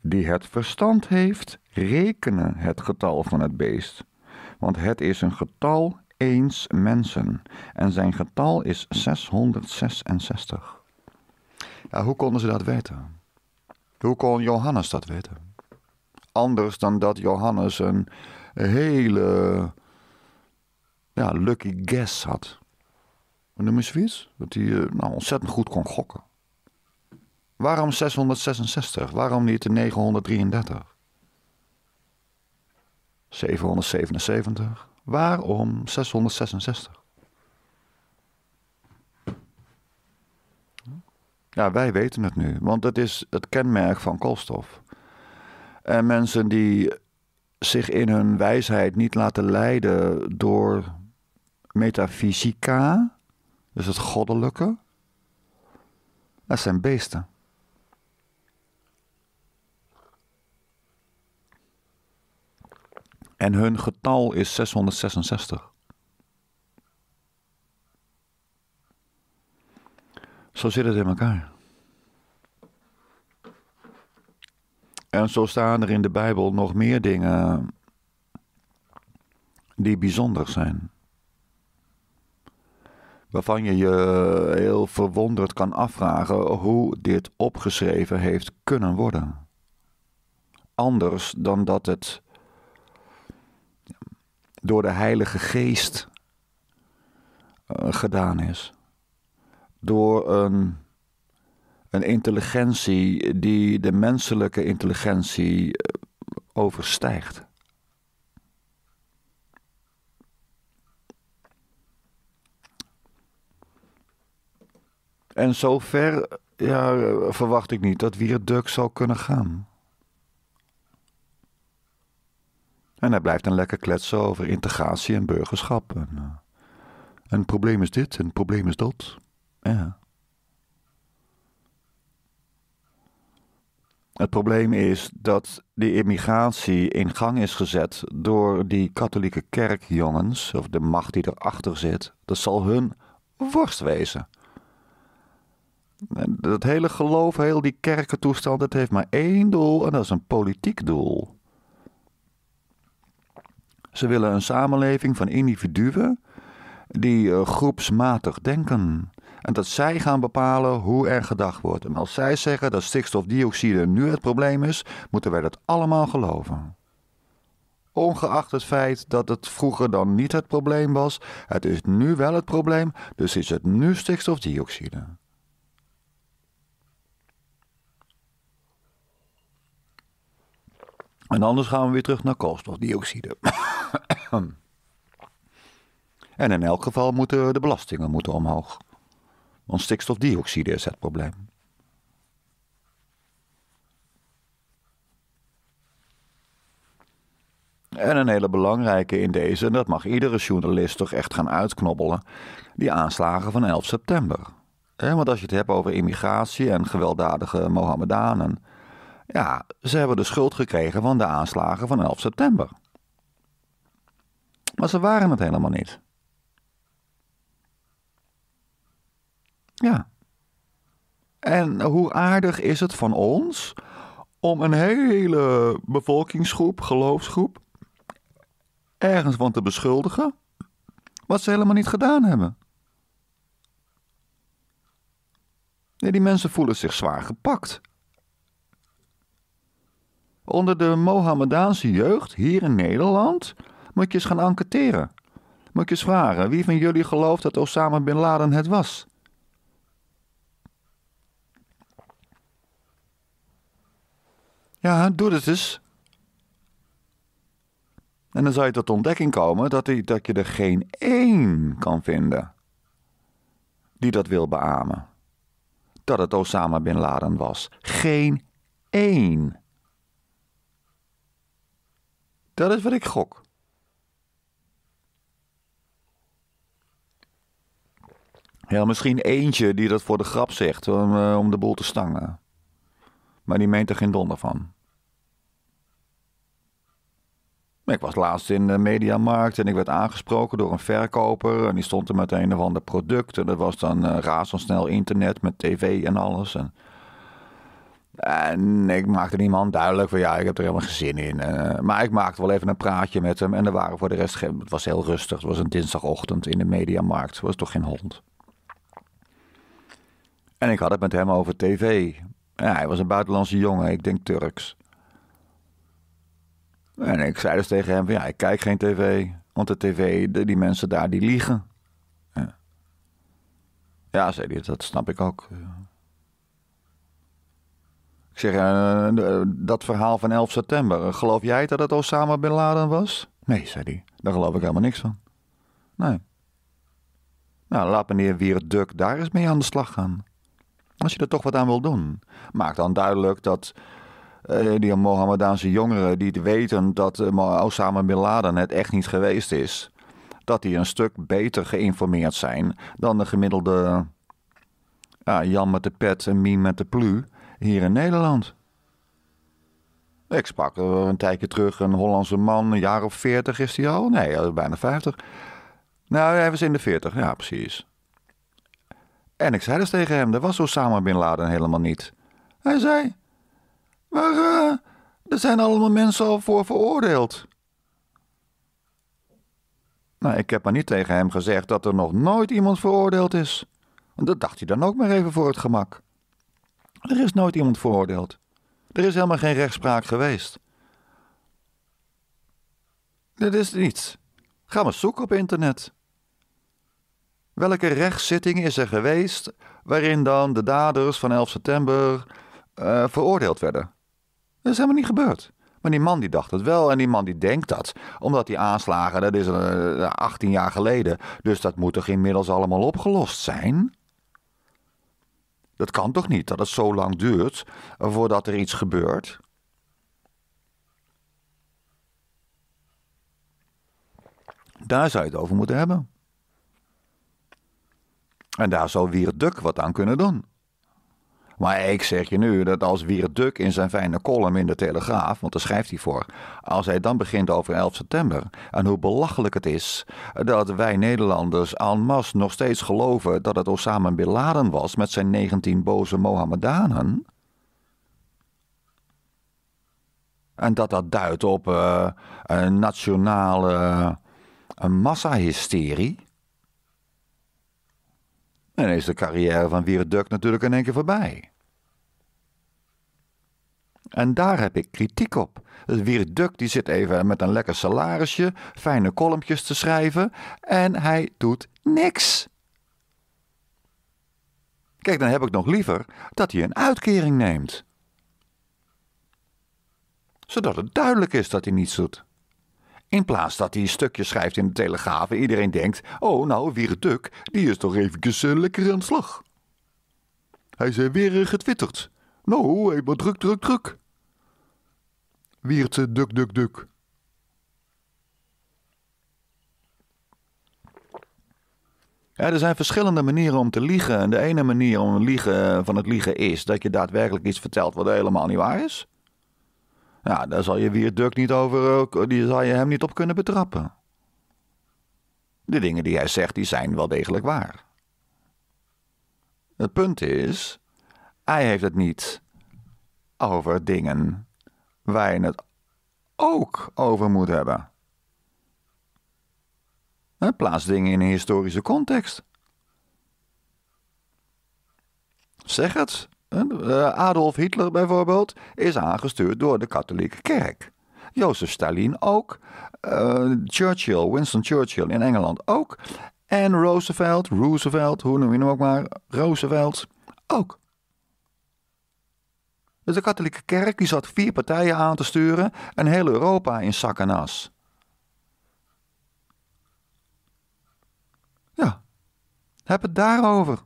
Speaker 1: Die het verstand heeft, rekenen het getal van het beest. Want het is een getal eens mensen. En zijn getal is 666. hoe konden ze dat weten? Hoe kon Johannes dat weten? Anders dan dat Johannes een hele ja, lucky guess had. Een nummer zoiets? Dat hij eh, nou, ontzettend goed kon gokken. Waarom 666? Waarom niet de 933? 777? Waarom 666? Ja, wij weten het nu, want dat is het kenmerk van koolstof. En mensen die zich in hun wijsheid niet laten leiden door metafysica, dus het goddelijke. Dat zijn beesten. En hun getal is 666. Zo zit het in elkaar. En zo staan er in de Bijbel nog meer dingen die bijzonder zijn. Waarvan je je heel verwonderd kan afvragen hoe dit opgeschreven heeft kunnen worden. Anders dan dat het door de Heilige Geest eh, gedaan is. Door een een intelligentie die de menselijke intelligentie eh, overstijgt. En zover ja, verwacht ik niet dat Wierduk zou kunnen gaan. En hij blijft dan lekker kletsen over integratie en burgerschap. En, eh, en probleem is dit en het probleem is dat. Ja. Het probleem is dat die immigratie in gang is gezet door die katholieke kerkjongens, of de macht die erachter zit. Dat zal hun worst wezen. En dat hele geloof, heel die kerkentoestand, dat heeft maar één doel en dat is een politiek doel. Ze willen een samenleving van individuen die eh, groepsmatig denken. En dat zij gaan bepalen hoe er gedacht wordt. En als zij zeggen dat stikstofdioxide nu het probleem is, moeten wij dat allemaal geloven. Ongeacht het feit dat het vroeger dan niet het probleem was, het is nu wel het probleem, dus is het nu stikstofdioxide. En anders gaan we weer terug naar koolstofdioxide. (coughs) en in elk geval moeten de belastingen moeten omhoog want stikstofdioxide is het probleem. En een hele belangrijke in deze, en dat mag iedere journalist toch echt gaan uitknobbelen, die aanslagen van 11 september. Want als je het hebt over immigratie en gewelddadige Mohammedanen, ja, ze hebben de schuld gekregen van de aanslagen van 11 september. Maar ze waren het helemaal niet. Ja. En hoe aardig is het van ons om een hele bevolkingsgroep, geloofsgroep, ergens van te beschuldigen wat ze helemaal niet gedaan hebben? Nee, die mensen voelen zich zwaar gepakt. Onder de Mohammedaanse jeugd hier in Nederland moet je eens gaan enquêteren. Moet je eens vragen wie van jullie gelooft dat Osama bin Laden het was? Ja, doe het eens. En dan zou je tot ontdekking komen dat, die, dat je er geen één kan vinden die dat wil beamen. Dat het Osama bin Laden was. Geen één. Dat is wat ik gok. Ja, misschien eentje die dat voor de grap zegt, om, eh, om de boel te stangen maar die meent er geen donder van. Ik was laatst in de mediamarkt en ik werd aangesproken door een verkoper. En die stond er met een of ander product. En dat was dan uh, razendsnel internet met tv en alles. En, en ik maakte die man duidelijk van ja, ik heb er helemaal geen zin in. Eh, maar ik maakte wel even een praatje met hem. En er waren voor de rest geen... Het was heel rustig. Het was een dinsdagochtend in de mediamarkt. Het was toch geen hond. En ik had het met hem over tv. Ja, hij was een buitenlandse jongen, ik denk Turks. En ik zei dus tegen hem: Ja, ik kijk geen tv. Want de tv, de, die mensen daar, die liegen. Ja. ja, zei hij, dat snap ik ook. Ik zeg: eh, Dat verhaal van 11 september, geloof jij dat het Osama bin Laden was? Nee, zei hij, daar geloof ik helemaal niks van. Nee. Nou, laat meneer Wierduk daar eens mee aan de slag gaan. Als je er toch wat aan wil doen, maak dan duidelijk dat eh, die Mohammedaanse jongeren die weten dat eh, Osama bin Laden het echt niet geweest is, dat die een stuk beter geïnformeerd zijn dan de gemiddelde uh, Jan met de pet en Mien met de plu hier in Nederland. Ik sprak een tijdje terug een Hollandse man, een jaar of veertig is hij al? Nee, bijna 50. Nou, hij was in de veertig, ja precies. En ik zei dus tegen hem, dat was zo Osama Bin Laden helemaal niet. Hij zei, maar eh, er zijn allemaal mensen al voor veroordeeld. Nou, ik heb maar niet tegen hem gezegd dat er nog nooit iemand veroordeeld is. Dat dacht hij dan ook maar even voor het gemak. Er is nooit iemand veroordeeld. Er is helemaal geen rechtspraak geweest. Dit is niets. Ga maar zoeken op internet. Welke rechtszitting is er geweest waarin dan de daders van 11 september eh, veroordeeld werden? Dat is helemaal niet gebeurd. Maar die man die dacht het wel en die man die denkt dat. Omdat die aanslagen, dat is 18 eh, jaar geleden. Dus dat moet toch inmiddels allemaal opgelost zijn? Dat kan toch niet dat het zo lang duurt voordat er iets gebeurt? Daar zou je het over moeten hebben. En daar zou Wierduk wat aan kunnen doen. Maar ik zeg je nu dat als Wierduk in zijn fijne column in de Telegraaf, want daar schrijft hij voor, als hij dan begint over 11 september en hoe belachelijk het is dat wij Nederlanders en mas nog steeds geloven dat het Osama Bin Laden was met zijn 19 boze Mohammedanen. En dat dat duidt op eh, een nationale uh, massahysterie. En dan is de carrière van Duk natuurlijk in één keer voorbij. En daar heb ik kritiek op. Wierduk die zit even met een lekker salarisje, fijne kolompjes te schrijven en hij doet niks. Kijk, dan heb ik nog liever dat hij een uitkering neemt. Zodat het duidelijk is dat hij niets doet. In plaats dat hij stukjes schrijft in de Telegraaf en iedereen denkt: oh, nou, duk, die is toch eventjes eh, lekker aan de slag. Hij zei eh, weer eh, getwitterd. Nou, helemaal druk, druk, druk. Wiert, duk, duk, duk. er zijn verschillende manieren om te liegen. En de ene manier om liegen, van het liegen is dat je daadwerkelijk iets vertelt wat helemaal niet waar is. Nou, daar zal je weer Duk niet over, eh, die zal je hem niet op kunnen betrappen. De dingen die hij zegt, die zijn wel degelijk waar. Het punt is, hij heeft het niet over dingen waar je het ook over moet hebben. Hij plaatst dingen in een historische context. Zeg het. Eh, Adolf Hitler bijvoorbeeld is aangestuurd door de katholieke kerk. Jozef Stalin ook. Eh, Churchill, Winston Churchill in Engeland ook. En Roosevelt, Roosevelt, hoe noem je hem ook maar, Roosevelt ook. Dus de katholieke kerk die zat vier partijen aan te sturen en heel Europa in zak en as. Ja, heb het daarover.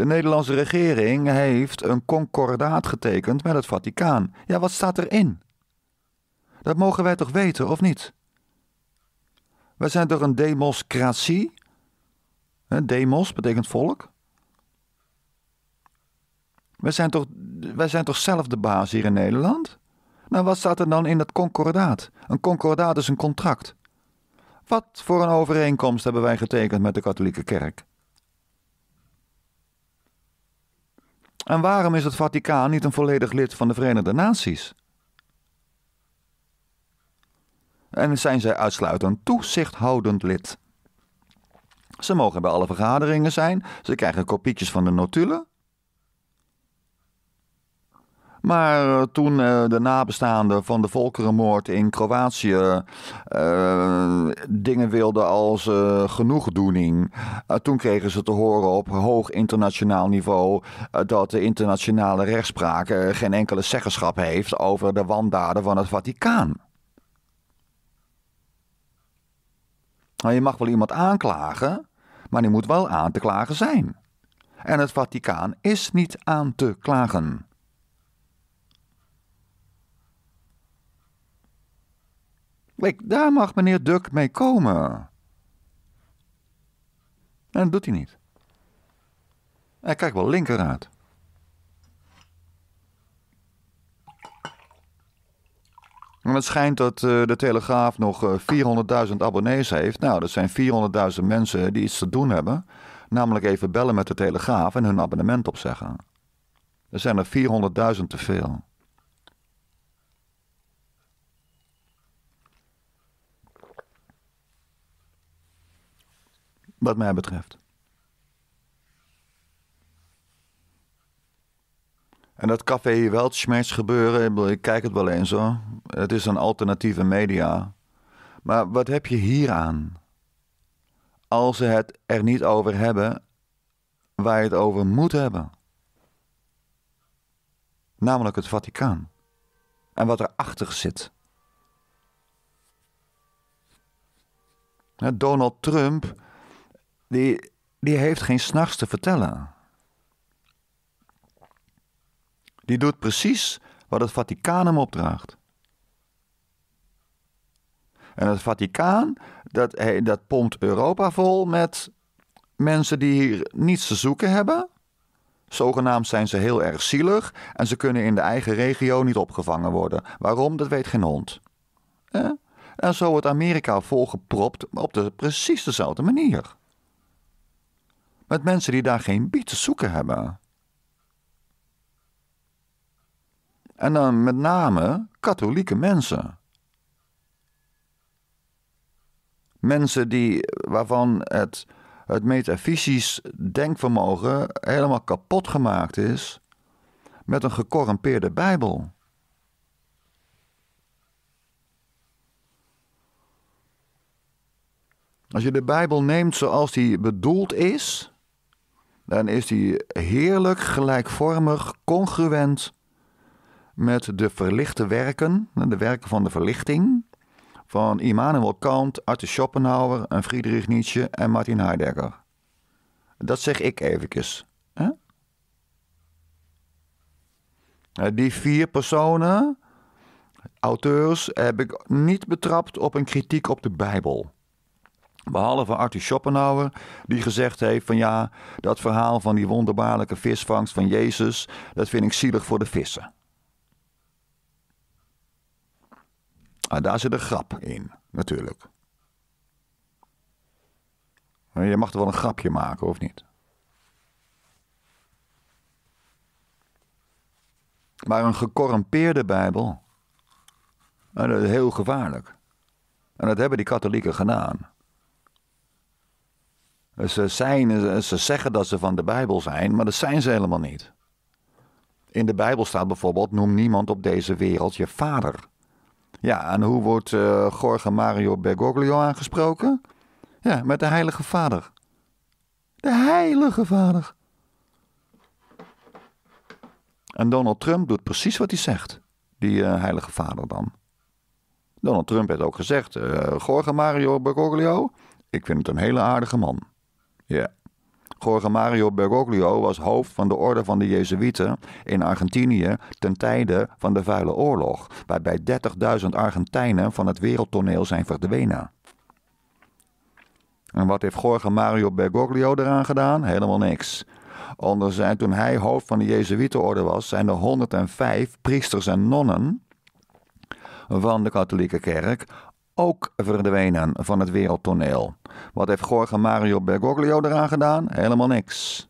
Speaker 1: De Nederlandse regering heeft een concordaat getekend met het Vaticaan. Ja, wat staat erin? Dat mogen wij toch weten, of niet? Wij zijn toch een democratie? Demos betekent volk. Wij zijn, toch, wij zijn toch zelf de baas hier in Nederland? Nou, wat staat er dan in dat concordaat? Een concordaat is een contract. Wat voor een overeenkomst hebben wij getekend met de katholieke kerk? En waarom is het Vaticaan niet een volledig lid van de Verenigde Naties? En zijn zij uitsluitend toezichthoudend lid? Ze mogen bij alle vergaderingen zijn, ze krijgen kopietjes van de notulen. Maar eh, toen eh, de nabestaanden van de volkerenmoord in Kroatië eh, dingen wilden als genoegdoening, toen kregen ze te horen op hoog internationaal niveau dat de internationale rechtspraak geen enkele zeggenschap heeft over de wandaden van het Vaticaan. Nou, je mag wel iemand aanklagen, maar die moet wel aan te klagen zijn. En het Vaticaan is niet aan te klagen. Kijk, daar mag meneer Duck mee komen. En dat doet hij niet. Hij kijkt wel linkeruit. En het schijnt dat eh, de Telegraaf nog 400.000 eh, abonnees heeft. Nou, dat zijn 400.000 mensen die iets te doen hebben. Namelijk even bellen met de Telegraaf en hun abonnement opzeggen. Er zijn er 400.000 te veel. wat mij betreft. En dat café Weltschmerz gebeuren, ik kijk het wel eens hoor. Het is een alternatieve media. Maar wat heb je hier aan? Als ze het er niet over hebben waar je het over moet hebben. Namelijk het Vaticaan. En wat erachter zit. Donald Trump die, die heeft geen s'nachts te vertellen. Die doet precies wat het Vaticaan hem opdraagt. En het Vaticaan, dat, dat pompt Europa vol met mensen die hier niets te zoeken hebben. Zogenaamd zijn ze heel erg zielig en ze kunnen in de eigen regio niet opgevangen worden. Waarom? Dat weet geen hond. En zo wordt Amerika volgepropt op de, precies dezelfde manier met mensen die daar geen biet te zoeken hebben. En dan met name katholieke mensen. Mensen die, waarvan het, het metafysisch denkvermogen helemaal kapot gemaakt is met een gecorrumpeerde Bijbel. Als je de Bijbel neemt zoals die bedoeld is, dan is die heerlijk gelijkvormig, congruent met de verlichte werken, de werken van de verlichting, van Immanuel Kant, Arthur Schopenhauer en Friedrich Nietzsche en Martin Heidegger. Dat zeg ik eventjes. Hè? Eh, die vier personen, auteurs, heb ik niet betrapt op een kritiek op de Bijbel. Behalve Arthur Schopenhauer, die gezegd heeft van ja, dat verhaal van die wonderbaarlijke visvangst van Jezus, dat vind ik zielig voor de vissen. Ah, daar zit een grap in, natuurlijk. Je mag er wel een grapje maken, of niet? Maar een gecorrumpeerde Bijbel, dat is heel gevaarlijk. En dat hebben die katholieken gedaan. Ze, zijn, ze zeggen dat ze van de Bijbel zijn, maar dat zijn ze helemaal niet. In de Bijbel staat bijvoorbeeld: noem niemand op deze wereld je vader. Ja, en hoe wordt uh, Mario Bergoglio aangesproken? Ja, met de Heilige Vader. De Heilige Vader. En Donald Trump doet precies wat hij zegt, die eh, Heilige Vader dan. Donald Trump heeft ook gezegd: uh, Mario Bergoglio, ik vind het een hele aardige man. Ja. Jorge Mario Bergoglio was hoofd van de Orde van de Jezuïeten in Argentinië ten tijde van de Vuile Oorlog, waarbij 30.000 Argentijnen van het wereldtoneel zijn verdwenen. En wat heeft Jorge Mario Bergoglio eraan gedaan? Helemaal niks. Onder zijn, toen hij hoofd van de Jezuïetenorde was, zijn er 105 priesters en nonnen van de katholieke kerk ook verdwenen van het wereldtoneel. Wat heeft Jorge Mario Bergoglio eraan gedaan? Helemaal niks.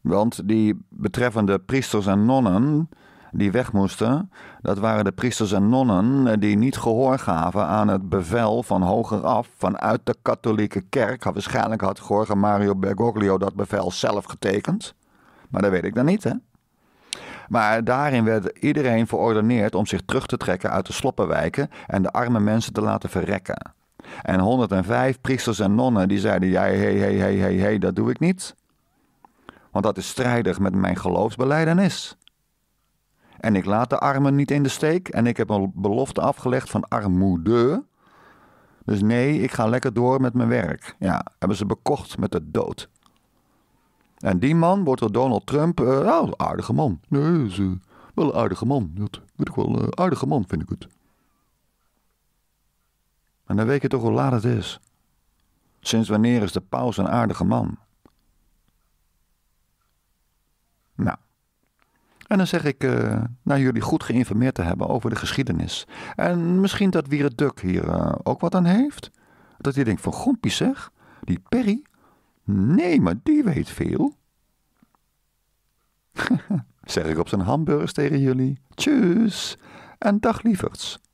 Speaker 1: Want die betreffende priesters en nonnen die weg moesten, dat waren de priesters en nonnen die niet gehoor gaven aan het bevel van hoger af vanuit de katholieke kerk. Waarschijnlijk had Jorge Mario Bergoglio dat bevel zelf getekend, maar dat weet ik dan niet, hè? Maar daarin werd iedereen verordeneerd om zich terug te trekken uit de sloppenwijken en de arme mensen te laten verrekken. En 105 priesters en nonnen die zeiden: ja, hé, hé, hé, hey, hey, dat doe ik niet. Want dat is strijdig met mijn geloofsbeleidenis. En ik laat de armen niet in de steek. En ik heb een belofte afgelegd van armoede. Dus nee, ik ga lekker door met mijn werk. Ja, hebben ze bekocht met de dood. En die man wordt door Donald Trump, uh, aardige man. Nee, is, eh, wel een aardige man. Dat weet ik wel, een eh, aardige man vind ik het. En dan weet je toch hoe laat het is. Sinds wanneer is de paus een aardige man? Nou. En dan zeg ik, uh, nou jullie goed geïnformeerd te hebben over de geschiedenis. En misschien dat Duk hier ook wat aan heeft. Dat hij denkt van, gompie zeg, die Perry, Nee, maar die weet veel. (laughs) zeg ik op zijn hamburgers tegen jullie. Tjus en dag lieverds.